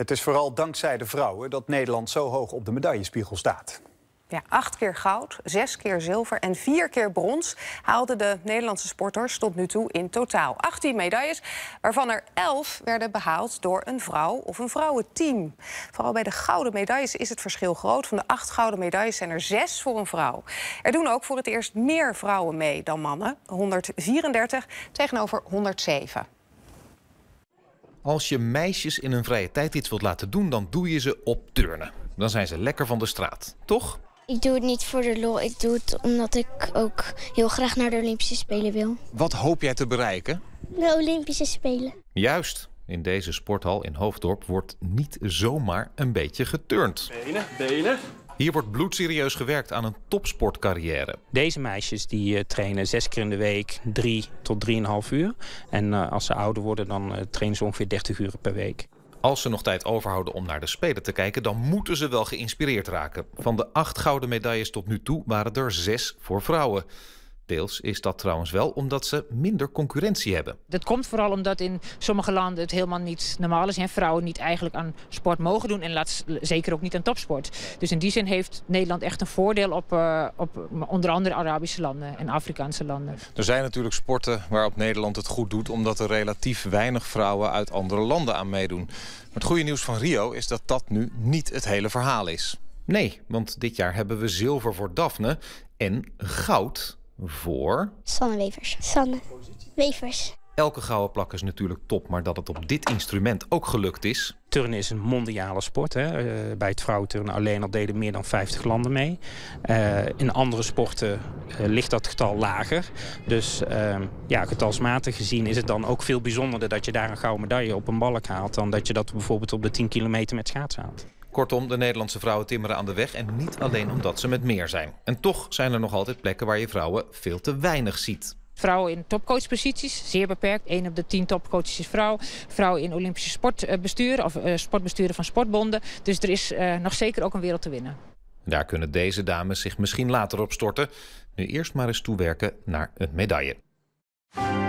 Het is vooral dankzij de vrouwen dat Nederland zo hoog op de medaillespiegel staat. Ja, acht keer goud, zes keer zilver en vier keer brons haalden de Nederlandse sporters tot nu toe in totaal. 18 medailles, waarvan er 11 werden behaald door een vrouw of een vrouwenteam. Vooral bij de gouden medailles is het verschil groot. Van de acht gouden medailles zijn er zes voor een vrouw. Er doen ook voor het eerst meer vrouwen mee dan mannen, 134 tegenover 107. Als je meisjes in hun vrije tijd iets wilt laten doen, dan doe je ze op turnen. Dan zijn ze lekker van de straat, toch? Ik doe het niet voor de lol, ik doe het omdat ik ook heel graag naar de Olympische Spelen wil. Wat hoop jij te bereiken? De Olympische Spelen. Juist. In deze sporthal in Hoofddorp wordt niet zomaar een beetje geturnd. Benen, benen. Hier wordt bloedserieus gewerkt aan een topsportcarrière. Deze meisjes die eh, trainen zes keer in de week drie tot drieënhalf uur. En eh, als ze ouder worden, dan eh, trainen ze ongeveer 30 uur per week. Als ze nog tijd overhouden om naar de Spelen te kijken, dan moeten ze wel geïnspireerd raken. Van de acht gouden medailles tot nu toe waren er zes voor vrouwen is dat trouwens wel omdat ze minder concurrentie hebben. Dat komt vooral omdat in sommige landen het helemaal niet normaal is. en Vrouwen niet eigenlijk aan sport mogen doen en laat, zeker ook niet aan topsport. Dus in die zin heeft Nederland echt een voordeel op, eh, op onder andere Arabische landen en Afrikaanse landen. Er zijn natuurlijk sporten waarop Nederland het goed doet... omdat er relatief weinig vrouwen uit andere landen aan meedoen. Maar het goede nieuws van Rio is dat dat nu niet het hele verhaal is. Nee, want dit jaar hebben we zilver voor Daphne en goud voor. Sanne Wevers. Elke gouden plak is natuurlijk top, maar dat het op dit instrument ook gelukt is. Turnen is een mondiale sport. Hè. Eh, bij het vrouwenturnen alleen al deden meer dan 50 landen mee. Eh, in andere sporten eh, ligt dat getal lager. Dus ehm, ja, getalsmatig gezien is het dan ook veel bijzonderder dat je daar een gouden medaille op een balk haalt... dan dat je dat bijvoorbeeld op de 10 kilometer met schaats haalt. Kortom, de Nederlandse vrouwen timmeren aan de weg en niet alleen omdat ze met meer zijn. En toch zijn er nog altijd plekken waar je vrouwen veel te weinig ziet. Vrouwen in topcoachposities, zeer beperkt. 1 op de 10 topcoaches is vrouw. Vrouwen in Olympische sportbesturen of eh, sportbesturen van sportbonden. Dus er is eh, nog zeker ook een wereld te winnen. Daar kunnen deze dames zich misschien later op storten. Nu eerst maar eens toewerken naar een medaille.